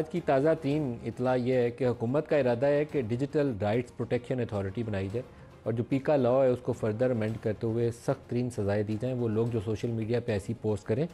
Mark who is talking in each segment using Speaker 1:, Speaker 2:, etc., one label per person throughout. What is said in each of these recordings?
Speaker 1: आज की ताज़ा तीन इतला यह है कि हुकूमत का इरादा है कि डिजिटल राइट्स प्रोटेक्शन अथॉरिटी बनाई जाए और जो पीका लॉ है उसको फर्दर अमेंड करते हुए सख्त तरीन सज़ाएँ दी जाएँ वो लोग जो सोशल मीडिया पर ऐसी पोस्ट करें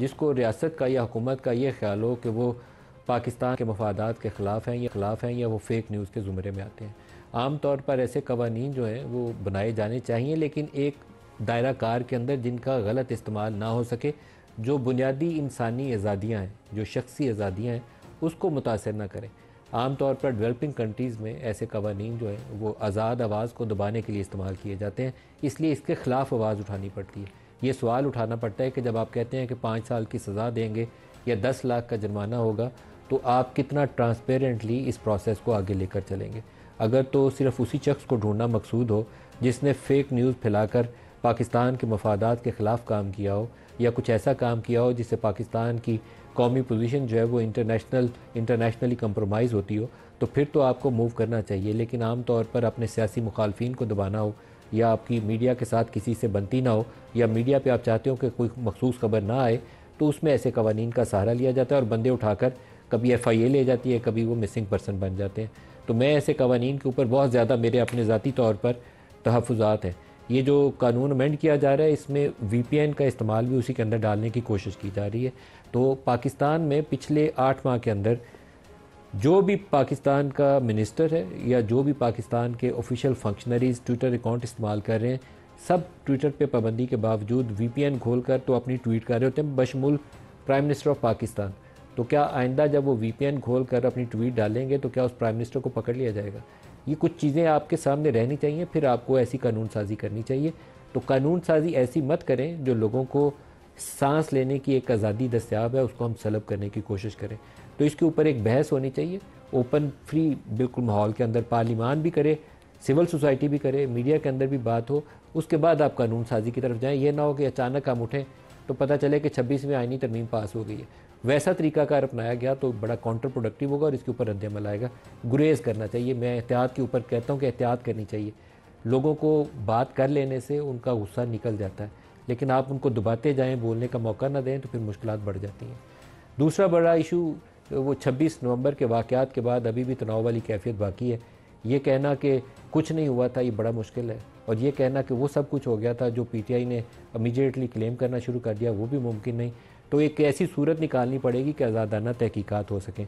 Speaker 1: जिसको रियासत का या हुकूमत का ये ख्याल हो कि वो पाकिस्तान के मफादात के ख़िलाफ़ हैं या ख़िलाफ़ हैं या वो फेक न्यूज़ के ज़ुमरे में आते हैं आम तौर पर ऐसे कवानीन जो हैं वो बनाए जाने चाहिए लेकिन एक दायरा कार के अंदर जिनका गलत इस्तेमाल ना हो सके जो बुनियादी इंसानी आज़ादियाँ हैं जो शख्सी आज़ादियाँ हैं उसको मुतासर ना करें आम तौर पर डेवलपिंग कंट्रीज़ में ऐसे कवानीन जो हैं वो आज़ाद आवाज़ को दबाने के लिए इस्तेमाल किए जाते हैं इसलिए इसके ख़िलाफ़ आवाज़ उठानी पड़ती है ये सवाल उठाना पड़ता है कि जब आप कहते हैं कि पाँच साल की सज़ा देंगे या दस लाख का जुर्माना होगा तो आप कितना ट्रांसपेरेंटली इस प्रोसेस को आगे लेकर चलेंगे अगर तो सिर्फ उसी शख्स को ढूंढना मकसूद हो जिसने फेक न्यूज़ फैलाकर पाकिस्तान के मफादात के ख़िलाफ़ काम किया हो या कुछ ऐसा काम किया हो जिससे पाकिस्तान की कौमी पोजीशन जो है वो इंटरनेशनल इंटरनेशनली कम्प्रोमाइज़ होती हो तो फिर तो आपको मूव करना चाहिए लेकिन आम तौर पर अपने सियासी मुखालफन को दबाना हो या आपकी मीडिया के साथ किसी से बनती ना हो या मीडिया पर आप चाहते हो कि कोई मखसूस खबर ना आए तो उसमें ऐसे कवानीन का सहारा लिया जाता है और बंदे उठाकर कभी एफ आई ए ले जाती है कभी वो मिसिंग पर्सन बन जाते हैं तो मैं ऐसे कवानीन के ऊपर बहुत ज़्यादा मेरे अपने ज़ाती तौर पर तहफ़ात हैं ये जो कानून अमेंड किया जा रहा है इसमें वी का इस्तेमाल भी उसी के अंदर डालने की कोशिश की जा रही है तो पाकिस्तान में पिछले आठ माह के अंदर जो भी पाकिस्तान का मिनिस्टर है या जो भी पाकिस्तान के ऑफिशियल फंक्शनरीज ट्विटर अकाउंट इस्तेमाल कर रहे हैं सब ट्विटर पे पाबंदी के बावजूद वीपीएन खोलकर तो अपनी ट्वीट कर रहे होते हैं बशमूल प्राइम मिनिस्टर ऑफ पाकिस्तान तो क्या आइंदा जब वो वीपीएन खोल कर अपनी ट्वीट डालेंगे तो क्या उस प्राइम मिनिस्टर को पकड़ लिया जाएगा ये कुछ चीज़ें आपके सामने रहनी चाहिए फिर आपको ऐसी कानून साजी करनी चाहिए तो कानून साजी ऐसी मत करें जो लोगों को सांस लेने की एक आज़ादी दस्याब है उसको हम सलब करने की कोशिश करें तो इसके ऊपर एक बहस होनी चाहिए ओपन फ्री बिल्कुल माहौल के अंदर पार्लिमान भी करे सिविल सोसाइटी भी करे मीडिया के अंदर भी बात हो उसके बाद आप कानून साजी की तरफ जाएं यह ना हो कि अचानक हम उठें तो पता चले कि में आइनी तरमीम पास हो गई है वैसा तरीकाकार अपनाया गया तो बड़ा काउंटर प्रोडक्टिव होगा और इसके ऊपर रद्दमल आएगा गुरेज करना चाहिए मैं एहतियात के ऊपर कहता हूँ कि एहतियात करनी चाहिए लोगों को बात कर लेने से उनका गुस्सा निकल जाता है लेकिन आप उनको दुबाते जाएँ बोलने का मौका ना दें तो फिर मुश्किल बढ़ जाती हैं दूसरा बड़ा इशू वो छब्बीस नवंबर के वाक़ात के बाद अभी भी तनाव वाली कैफियत बाकी है ये कहना कि कुछ नहीं हुआ था ये बड़ा मुश्किल है और ये कहना कि वो सब कुछ हो गया था जो पीटीआई ने इमीडिएटली क्लेम करना शुरू कर दिया वो भी मुमकिन नहीं तो एक ऐसी सूरत निकालनी पड़ेगी कि आज़ादाना तहकीकत हो सकें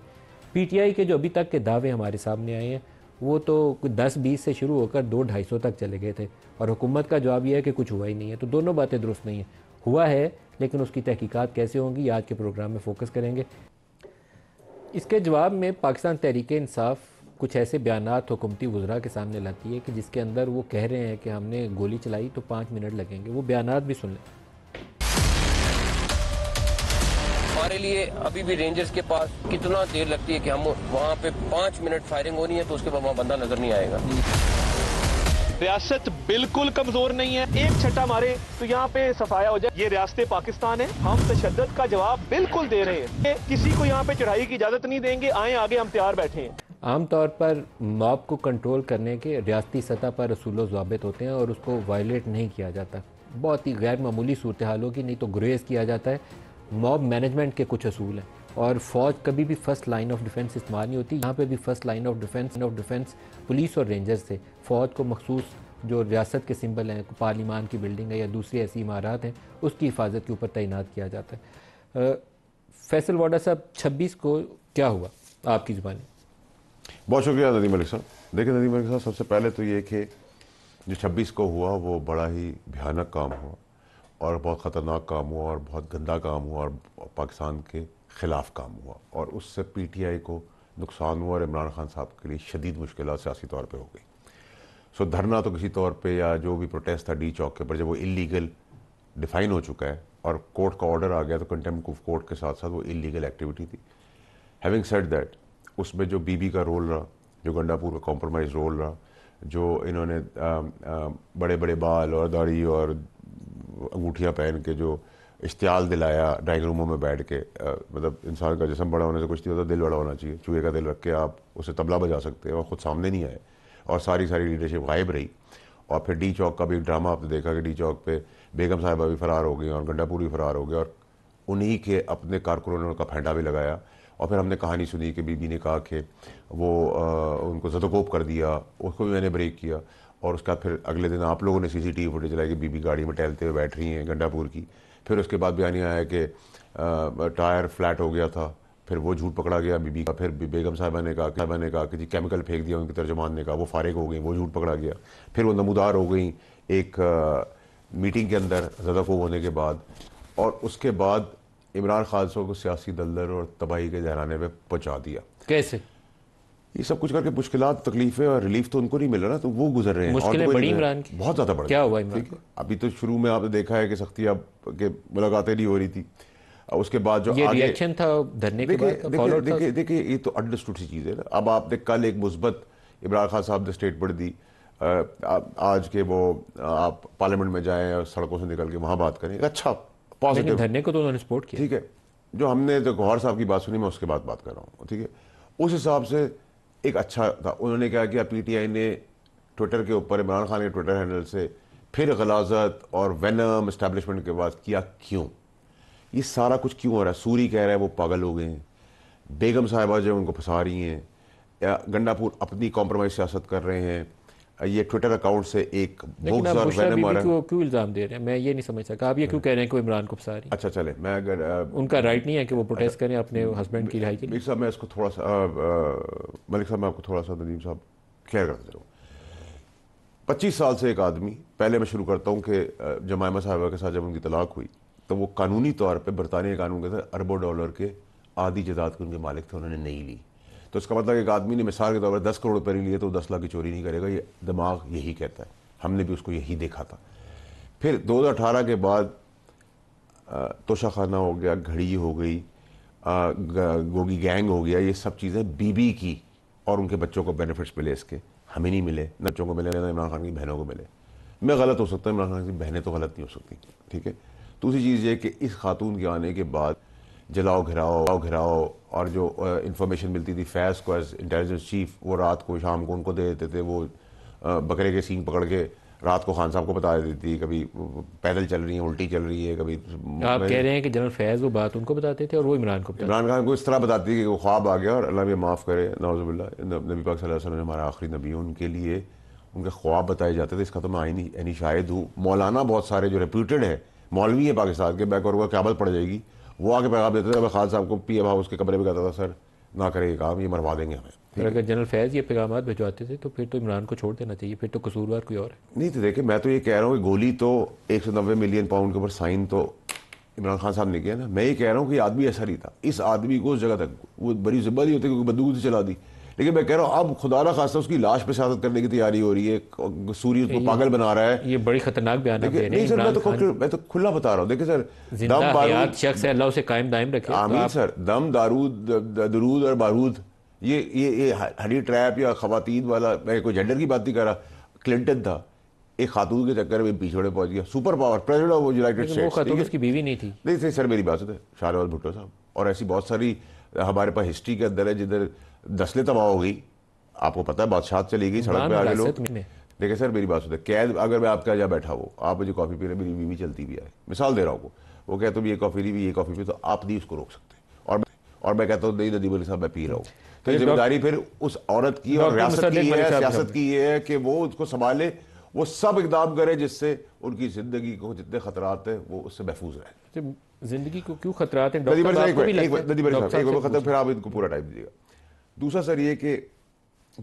Speaker 1: पीटीआई के जो अभी तक के दावे हमारे सामने आए हैं वो तो दस बीस से शुरू होकर दो ढाई सौ तक चले गए थे और हुकूमत का जवाब यह है कि कुछ हुआ ही नहीं है तो दोनों बातें दुरुस्त नहीं हैं हुआ है लेकिन उसकी तहकीक़त कैसे होंगी आज के प्रोग्राम में फोकस करेंगे इसके जवाब में पाकिस्तान तहरीक इंसाफ कुछ ऐसे बयान हुकूमती वज्रा के सामने लाती है कि जिसके अंदर वो कह रहे हैं कि हमने गोली चलाई तो पाँच मिनट लगेंगे वो बयान भी सुन लें हमारे लिए अभी भी रेंजर्स के पास कितना देर लगती है कि हम वहाँ पे पाँच मिनट फायरिंग होनी है तो उसके बाद वहाँ बंदा नजर नहीं आएगा रियासत बिल्कुल कमजोर नहीं है एक छट्टा मारे तो यहाँ पे सफाया हो जाए ये रियासत पाकिस्तान है हम तशद का जवाब बिल्कुल दे रहे हैं किसी को यहाँ पे चढ़ाई की इजाजत नहीं देंगे आए आगे हम तैयार बैठे हैं आम तौर पर मॉब को कंट्रोल करने के रियाती सतह पर असूल जवाबित होते हैं और उसको वायलेट नहीं किया जाता बहुत ही गैर मामूली सूरत हाल होगी नहीं तो ग्रेज़ किया जाता है मॉब मैनेजमेंट के कुछ असूल हैं और फौज कभी भी फर्स्ट लाइन ऑफ डिफेंस इस्तेमाल नहीं होती यहाँ पे भी first line of defence of defence police और रेंजर्स से फौज को मखसूस जो रियासत के सिंबल हैं पार्लिमान की बिल्डिंग है या दूसरी ऐसी इमारत हैं उसकी हिफाजत के ऊपर तैनात किया जाता है फैसल वाडा साहब छब्बीस को क्या हुआ आपकी ज़ुबानी
Speaker 2: बहुत शुक्रिया नदीम मलिक साहब देखिए नदीम मलिक साहब सबसे पहले तो ये कि जो छब्बीस को हुआ वो बड़ा ही भयानक काम हुआ और बहुत ख़तरनाक काम हुआ और बहुत गंदा काम हुआ और पाकिस्तान के ख़िलाफ़ काम हुआ और उससे पी टी आई को नुकसान हुआ और इमरान खान साहब के लिए शदीद मुश्किल सियासी तौर पर हो गई सो धरना तो किसी तौर पर या जो भी प्रोटेस्ट था डी चौक के पर जब वो इलीगल डिफ़ाइन हो चुका है और कोर्ट का ऑर्डर आ गया तो कंटेम्प कोर्ट के साथ साथ वो इलीगल एक्टिविटी थी हैविंग सेट दैट उसमें जो बीबी का रोल रहा जो गंडापुर का कॉम्प्रोमाइज रोल रहा जो इन्होंने बड़े बड़े बाल और दाढ़ी और अंगूठियाँ पहन के जो इश्तियाल दिलाया ड्राइंग रूमों में बैठ के मतलब इंसान का जिसम बड़ा होने से कुछ नहीं होता दिल बड़ा होना चाहिए चूहे का दिल रख के आप उसे तबला बजा सकते हैं और ख़ुद सामने नहीं आए और सारी सारी लीडरशिप गायब रही और फिर डी चौक का भी एक ड्रामा आपने देखा कि डी चौक पे बेगम साहिबा भी फरार हो गई और गंडापुर भी फरार हो गया और उन्हीं के अपने कारकुनों ने उनका फेंडा भी लगाया और फिर हमने कहानी सुनी कि बीबी ने कहा कि वो आ, उनको जदोकोप कर दिया उसको भी मैंने ब्रेक किया और उसका फिर अगले दिन आप लोगों ने C C T V footage चलाई कि बीबी गाड़ी में टहलते हुए बैठ रही हैं गंडापुर की फिर उसके बाद बयान आया कि टायर फ्लैट हो गया था फिर वो झूठ पकड़ा गया बीबी का फिर बेगम साहबा ने कहा साहबा ने कहा कि जी केमिकल फेंक दिया उनके तर्जमान ने कहा वो फारिग हो गई वो झूठ पकड़ा गया फिर वो नमूदार हो गई एक मीटिंग के अंदर ज़दाफोब होने के बाद और उसके बाद इमरान खालसा को सियासी दलदल और तबाही के जहराने में पहुँचा दिया कैसे ये सब कुछ करके मुश्किल तकलीफें और रिलीफ तो उनको नहीं मिल रहा ना तो वो गुजर रहे हैं और तो बड़ी इमरान की बहुत ज़्यादा बढ़ क्या हुआ ठीक है अभी तो शुरू में आपने देखा है कि सख्ती अब के मुलाकातें नहीं हो रही थी उसके बाद जो रिएक्शन था धरने के बाद देखिए देखिए ये तो अंडरस्टूड सी चीज़ है ना अब आपने कल एक मुस्बत इमरान खान साहब ने स्टेटमेंट दी आज के वो आप पार्लियामेंट में जाएं और सड़कों से निकल के वहाँ बात करें अच्छा पॉजिटिव धरने को तो उन्होंने सपोर्ट किया ठीक है जो हमने जो तो गौहर साहब की बात सुनी मैं उसके बाद बात कर रहा हूँ ठीक है उस हिसाब से एक अच्छा था उन्होंने कहा कि पीटीआई ने ट्विटर के ऊपर इमरान खान के ट्विटर हैंडल से फिर गलाजत और वेनम इस्टेब्लिशमेंट के बाद किया क्यों ये सारा कुछ क्यों हो रहा है सूरी कह रहा है वो पागल हो गए हैं बेगम साहिबा जो उनको फंसा रही हैं या गंडापुर अपनी कॉम्प्रोमाइज सियासत कर रहे हैं ये ट्विटर अकाउंट से एक क्यों
Speaker 1: इल्जाम दे रहे हैं मैं ये नहीं समझ सका आप ये क्यों हम्म। कह रहे हैं कि इमरान को फसा
Speaker 2: रही अच्छा चले मैं अगर आ, उनका राइट नहीं है कि वो प्रोटेस्ट अच्छा, करें अपने हस्बैंड की रिहाई के लिए साहब मैं इसको थोड़ा सा मलिक साहब मैं आपको थोड़ा सा नदीम साहब क्लियर कर दे रहा पच्चीस साल से एक आदमी पहले मैं शुरू करता हूँ कि जमायमा साहबा के साथ जब उनकी तलाक हुई तो वो कानूनी तौर पर बरतानिया कानून के तहत अरबों डॉलर के आधी जदाद के उनके मालिक थे उन्होंने नहीं ली तो इसका मतलब एक आदमी ने मिसाल के तौर पर दस करोड़ नहीं लिए तो दस लाख की चोरी नहीं करेगा ये दिमाग यही कहता है हमने भी उसको यही देखा था फिर अठारह के बाद तोशा खाना हो गया घड़ी हो गई गोगी गैंग हो गया ये सब चीज़ें बीबी की और उनके बच्चों को बेनिफिट्स मिले इसके हमें नहीं मिले न बच्चों को मिले ना इमरान खान की बहनों को मिले मैं गलत हो सकता हूँ इमरान खान की बहनें तो गलत नहीं हो सकती ठीक है दूसरी चीज़ ये कि इस खातून के आने के बाद जलाओ घिराओ घिराओ और जो इंफॉर्मेशन मिलती थी फैज़ को एज इंटेलिजेंस चीफ वो रात को शाम को उनको दे देते थे वो बकरे के सींग पकड़ के रात को खान साहब को बता देती थी कभी पैदल चल रही है उल्टी चल रही है कभी आप कह रहे
Speaker 1: हैं कि जनरल फैज़ वो बात उनको बताते थे और वो इमरान को इमरान
Speaker 2: खान को इस तरह बताती थी कि वो ख्वाब आ गया और अल्लाह भी माफ़ करे नवाजुबिल्ला नबी पाक वसल्लम हमारा आखिरी नबी उनके लिए उनके ख्वाब बताए जाते थे इसका तो मैं आईनी यानी शायद हूँ मौलाना बहुत सारे जो रिप्यूटेड है मौलवी है पाकिस्तान के बैक और वह काबल पड़ जाएगी वो आगे पैगाम देते थे मैं खान साहब को पी एम हाउस के कमरे में कहता था सर ना करें ये काम ये मरवा देंगे हमें
Speaker 1: फिर अगर जनरल फैज़ ये पैगाम भिजवाते थे तो फिर तो इमरान को छोड़ देना चाहिए फिर तो कसूरवार कोई और है
Speaker 2: नहीं तो देखिए मैं तो ये कह रहा हूँ कि गोली तो एक सौ नब्बे मिलियन पाउंड के ऊपर साइन तो इमरान खान साहब ने किया ना मैं ये कह रहा हूँ कि आदमी ऐसा नहीं था इस आदमी को उस जगह तक वो बड़ी जिम्मेदारी होती है क्योंकि बंदूक से चला दी लेकिन मैं कह रहा हूँ अब खुदा ना खासा उसकी लाश पे शादत करने की तैयारी हो रही है सूर्य उसको पागल बना रहा
Speaker 1: है ये बड़ी खतरनाक बयान है नहीं सर मैं तो
Speaker 2: मैं तो खुला बता रहा हूँ देखिए सर दम बारूद
Speaker 1: शख्स है अल्लाह उसे कायम दायम रखे तो आमीन सर
Speaker 2: दम दारूद दरूद और बारूद ये ये ये हरी ट्रैप या खवतिन वाला मैं कोई जेंडर की बात नहीं कर रहा क्लिंटन था एक खातून के चक्कर में पिछड़े पहुंच गया super power president of United States उसकी बीवी नहीं थी नहीं सर मेरी बात है शाहनवाज भुट्टो साहब और ऐसी बहुत सारी हमारे पास हिस्ट्री के अंदर है जिधर नस्लें तबाह हो गई आपको पता है बादशाह चली गई सड़क पर आ गए लोग देखिए सर मेरी बात सुनते कैद अगर मैं आपके यहाँ बैठा हो आप मुझे कॉफ़ी पी रहे मेरी बीवी चलती भी आए मिसाल दे रहा हूँ वो कहते तुम ये कॉफ़ी नहीं भी ये कॉफ़ी पी तो आप नहीं उसको रोक सकते और और मैं कहता हूँ नहीं नदीम साहब मैं पी रहा हूँ तो जिम्मेदारी फिर उस औरत की और सियासत की ये है कि वो उसको संभाले वो सब इकदाम करे जिससे उनकी जिंदगी को जितने खतरात हैं वो उससे महफूज रहे
Speaker 1: जिंदगी को क्यों खतरा हैं फिर
Speaker 2: आप इनको पूरा टाइम दीजिएगा दूसरा सर ये कि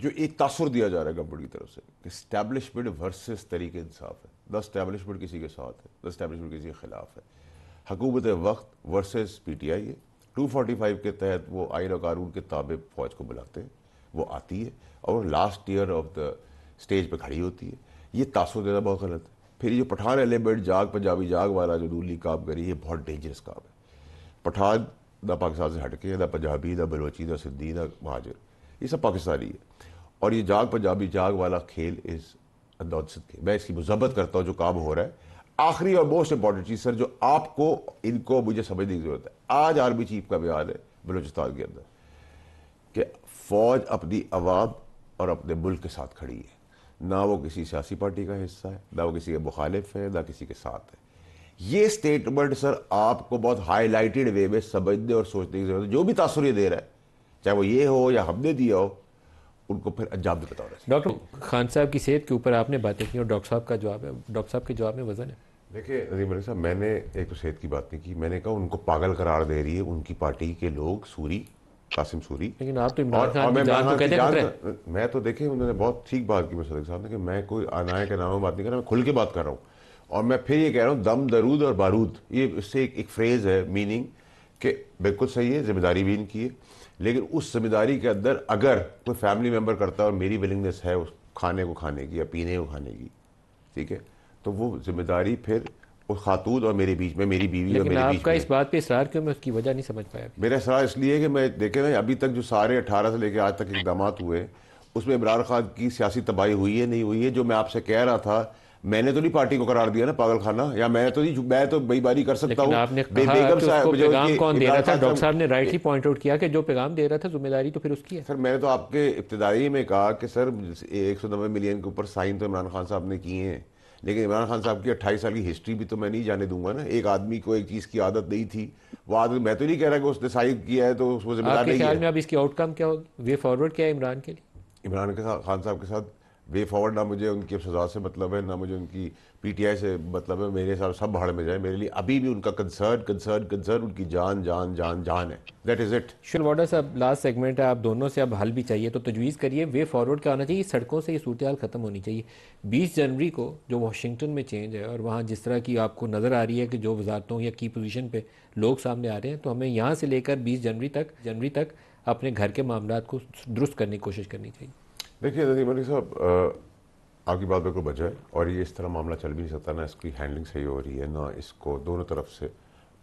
Speaker 2: जो एक तासर दिया जा रहा है गवर्नमेंट की तरफ से कि स्टैब्लिशमेंट वर्सेस तरीके इंसाफ है द स्टैब्लिशमेंट किसी के साथ है द स्टैब्लिशमेंट किसी के खिलाफ है हकूमत वक्त वर्सेस पी टी आई है टू फोर्टी फाइव के तहत वो आयन और कानून के ताबे फौज को बुलाते हैं वो आती है और last year of the stage पर खड़ी होती है ये तासुर देना बहुत गलत है फिर ये जो पठान एलिमेंट जाग पंजाबी जाग वाला जो रूली काम करी ये बहुत डेंजरस काम है पठान ਦਾ पाकिस्तान से हटके ਕੇ पंजाबी ਦਾ बलोची ਦਾ सिद्धी ਦਾ महाजर ये सब पाकिस्तानी है और ये जाग पंजाबी जाग वाला खेल इस अंदौसत के मैं इसकी मुजम्मत करता हूँ जो काम हो रहा है आखिरी और मोस्ट इंपॉर्टेंट चीज़ सर जो आपको इनको मुझे समझने की ज़रूरत है आज आर्मी चीफ का बयान है बलोचिस्तान के अंदर कि फ़ौज अपनी आवाम और अपने मुल्क के साथ खड़ी है ना वो किसी सियासी पार्टी का हिस्सा है ना वो किसी के मुखालिफ है ना किसी के साथ है ये स्टेटमेंट सर आपको बहुत हाईलाइटेड वे में समझने और सोचने की जरूरत है जो भी तासुर दे रहा है चाहे वो ये हो या हमने दिया हो उनको फिर अंजाम भी बता रहे
Speaker 1: डॉक्टर खान साहब की सेहत के ऊपर आपने बातें की और डॉक्टर साहब का जवाब है डॉक्टर साहब के जवाब में वजन है
Speaker 2: देखिए नजीम मलिक साहब मैंने एक तो सेहत की बात नहीं की मैंने कहा उनको पागल करार दे रही है उनकी पार्टी के लोग सूरी कासिम सूरी लेकिन आप तो इमरान खान मैं, जान तो कहते जान, तो- मैं तो देखे उन्होंने बहुत ठीक बात की मैं सदक साहब ने कि मैं कोई अनाय के नाम में बात नहीं कर रहा मैं खुल के बात कर रहा हूँ और मैं फिर ये कह रहा हूँ दम दरूद और बारूद ये इससे एक, एक फ्रेज़ है मीनिंग कि बिल्कुल सही है जिम्मेदारी भी इनकी है लेकिन उस जिम्मेदारी के अंदर अगर कोई फैमिली मेम्बर करता है और मेरी विलिंगनेस है उस खाने को खाने की या पीने को खाने की ठीक है तो वो जिम्मेदारी फिर उस खातून और मेरे बीच में मेरी बीवी और मेरे बीच
Speaker 1: में इस बात पे इसरार क्यों मैं उसकी वजह नहीं समझ पाया
Speaker 2: मेरा इसरार इसलिए कि मैं देखे ना अभी तक जो सारे अठारह से लेकर आज तक इकदाम हुए उसमें इमरान खान की सियासी तबाही हुई है नहीं हुई है जो मैं आपसे कह रहा था मैंने तो नहीं पार्टी को करार दिया ना पागल खाना या मैं तो नहीं मैं तो बारी कर सकता हूँ डॉक्टर साहब ने ही
Speaker 1: पॉइंट आउट किया कि जो पैगाम दे रहा था जिम्मेदारी तो फिर उसकी
Speaker 2: है सर मैंने तो आपके इब्तदाई में कहा कि सर एक सौ नब्बे मिलियन के ऊपर साइन तो इमरान खान साहब ने किए हैं लेकिन इमरान खान साहब की अट्ठाईस साल की हिस्ट्री भी तो मैं नहीं जाने दूंगा ना एक आदमी को एक चीज़ की आदत नहीं थी वो आदत मैं तो नहीं कह रहा कि उसने साइन किया है तो उसको जिम्मेदार नहीं है में अब इसकी आउटकम क्या होगी वे फॉरवर्ड क्या है इमरान के लिए इमरान खान साहब के साथ वे फॉरवर्ड ना मुझे उनकी सजा से मतलब है ना मुझे उनकी पीटीआई से मतलब है मेरे हिसाब सब भाड़ में जाए मेरे लिए अभी भी उनका कंसर्न कंसर्न कंसर्न उनकी जान जान जान जान है दैट इज इट
Speaker 1: शुल साहब लास्ट सेगमेंट है आप दोनों से अब हल भी चाहिए तो तजवीज़ करिए वे फॉरवर्ड क्या होना चाहिए सड़कों से ये सूरत ख़त्म होनी चाहिए बीस जनवरी को जो वाशिंगटन में चेंज है और वहाँ जिस तरह की आपको नज़र आ रही है कि जो वजारतों या की पोजिशन पर लोग सामने आ रहे हैं तो हमें यहाँ से लेकर बीस जनवरी तक जनवरी तक अपने घर के मामला को दुरुस्त करने की कोशिश करनी चाहिए
Speaker 2: देखिए नदीम मलिक साहब आपकी बात बिल्कुल बजा है और ये इस तरह मामला चल भी नहीं सकता ना इसकी हैंडलिंग सही हो रही है ना इसको दोनों तरफ से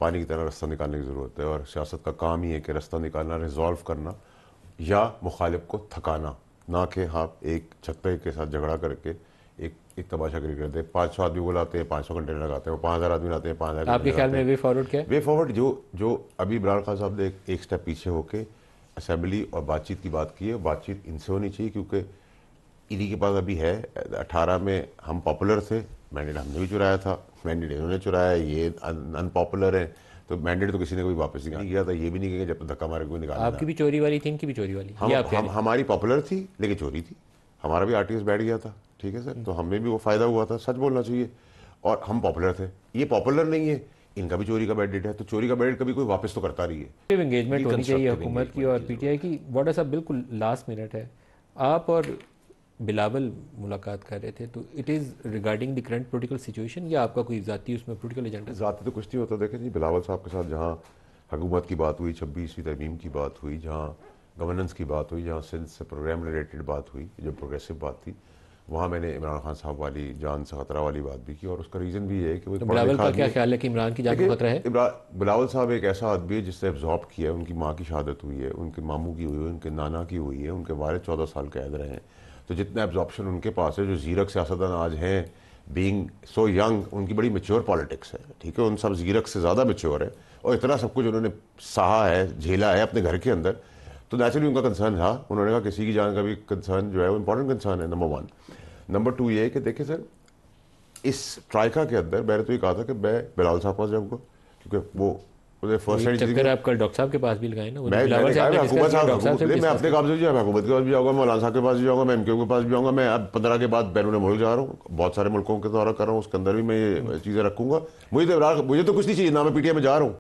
Speaker 2: पानी की तरह रास्ता निकालने की ज़रूरत है और सियासत का काम ही है कि रास्ता निकालना रिजॉल्व करना या मुखालिफ को थकाना ना कि आप हाँ एक छत्ते के साथ झगड़ा करके एक एक तबाशा करी करते हैं पाँच सौ आदमी को लाते हैं पाँच सौ कंटेनर लगाते हैं पाँच हज़ार आदमी लाते हैं पाँच हज़ार आपके ख्याल में वे फॉरवर्ड क्या वे फॉरवर्ड जो जो अभी इमरान खान साहब ने एक स्टेप पीछे होकर असम्बली और बातचीत की बात की है बातचीत इनसे होनी चाहिए क्योंकि इन्हीं के पास अभी है अठारह में हम पॉपुलर थे मैंडेट हमने भी चुराया था मैंडेट इन्होंने चुराया ये अनपॉपुलर है तो मैंडेट तो किसी ने कोई वापस नहीं किया था ये भी नहीं किया जब धक्का मारे कोई निकाला आपकी
Speaker 1: भी चोरी वाली थी इनकी भी चोरी वाली हम, हम
Speaker 2: हमारी पॉपुलर थी लेकिन चोरी थी हमारा भी आर्टिस्ट बैठ गया था ठीक है सर हम्म। तो हमें भी वो फ़ायदा हुआ था सच बोलना चाहिए और हम पॉपुलर थे ये पॉपुलर नहीं है इनका भी चोरी का बैडेट है तो चोरी का बैडेट कभी कोई वापस तो करता रही है एंगेजमेंट होनी चाहिए हुकूमत
Speaker 1: की और पीटीआई की बॉर्डर साहब बिल्कुल लास्ट मिनट है आप और बिलावल मुलाकात कर रहे थे तो it is regarding the current political situation या आपका कोई ज़ाती उसमें पोलिटिकल एजेंडा
Speaker 2: ज़ाती तो कुछ नहीं होता देखें जी बिलावल साहब के साथ जहाँ हुकूमत की बात हुई छब्बीसवीं तरमीम की बात हुई जहाँ गवर्नेंस की बात हुई जहाँ सिंध से प्रोग्राम रिलेटेड बात हुई जो प्रोग्रेसिव बात थी वहाँ मैंने इमरान खान साहब वाली जान से खतरा वाली बात भी की और उसका रीज़न भी है कि वो तो बिलावल का क्या ख्याल है कि इमरान की जान को खतरा है बिलावल साहब एक ऐसा आदमी है जिसने एब्जॉर्ब किया है उनकी माँ की शहादत हुई है उनके मामू की हुई है उनके नाना की हुई है उनके वाले चौदह साल कैद रहे हैं तो जितना एब्जॉर्बशन उनके पास है जो जीरक सियासतदान आज हैं बींग सो यंग उनकी बड़ी मेच्योर पॉलिटिक्स है ठीक है उन सब जीरक से ज़्यादा मेच्योर है और इतना सब कुछ उन्होंने सहा है झेला है अपने घर के अंदर तो नेचुरली उनका कंसर्न था उन्होंने कहा किसी की जान का भी कंसर्न जो है वो इंपॉर्टेंट कंसर्न है नंबर वन नंबर टू ये कि देखिए सर इस ट्राइका के अंदर मैंने तो ये कहा था कि मैं बिलाल साहब पास जाऊँगा क्योंकि वो मुझे फर्स्ट
Speaker 1: एड डॉक्टर के पास भी लगाए ना मैं मैं मैं साहब
Speaker 2: के पास भी जाऊँगा मैं के पास भी मैं अब पंद्रह के बाद बैरून मुल्क जा रहा हूँ बहुत सारे मुल्कों के दौरा कर रहा हूँ उसके अंदर भी मैं ये हम्म। चीज़ें रखूंगा मुझे तो मुझे तो कुछ नहीं चाहिए ना मैं पीटीआई में जा
Speaker 1: रहा हूँ